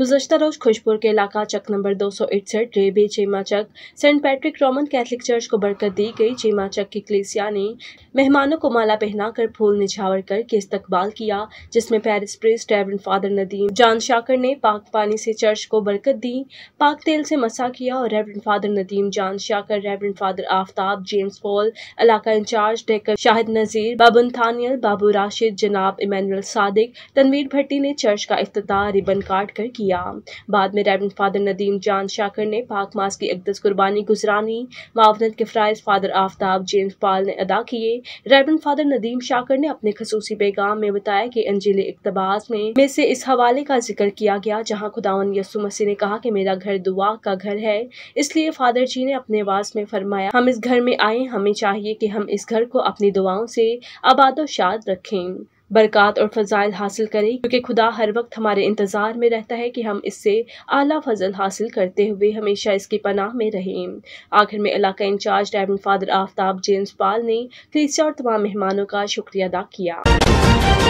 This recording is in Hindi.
गुजशत रोज खुशपुर के इलाका चक नंबर दो सौ इकसठ रेबे चेमा चक saint Patrick Roman Catholic church को बरकत दी गई चेमा चक की क्लेसिया ने मेहमानों को माला पहनाकर फूल निछावर करके इस्तकबाल किया जिसमें parish priest reverend father Nadeem John Shakir ने पाक पानी से चर्च को बरकत दी पाक तेल से मसा किया और रेवरन father Nadeem John Shakir reverend father Aftab James Paul इलाका इंचार्ज डेकर शाहिद नजीर बाबुन थानियल बाबू राशिद जनाब इमानुअल सादिक तनवीर भट्टी ने चर्च का अफ्तार रिबन काट कर किया किया बाद में reverend father Nadeem John Shakir ने पाक मास की अकदस कुर्बानी गुजरानी मावनत के फ्राइज फादर आफ्ताब जेम्स पाल ने अदा किए रेवरेंड फादर नदीम शाकर ने अपने खसूसी पैगाम में बताया कि अंजिल इकतबास में, में से इस हवाले का जिक्र किया गया जहाँ खुदावन यसु मसीह ने कहा कि मेरा घर दुआ का घर है इसलिए फादर जी ने अपने आवाज़ में फरमाया हम इस घर में आए हमें चाहिए कि हम इस घर को अपनी दुआओं से आबाद शाद रखें बरकत और फ़जाइल हासिल करें क्योंकि खुदा हर वक्त हमारे इंतज़ार में रहता है कि हम इससे आला फजल हासिल करते हुए हमेशा इसकी पनाह में रहें आखिर में इलाका इंचार्ज डायमंड फादर आफ्ताब जेम्स पाल ने फिर और तमाम मेहमानों का शुक्रिया अदा किया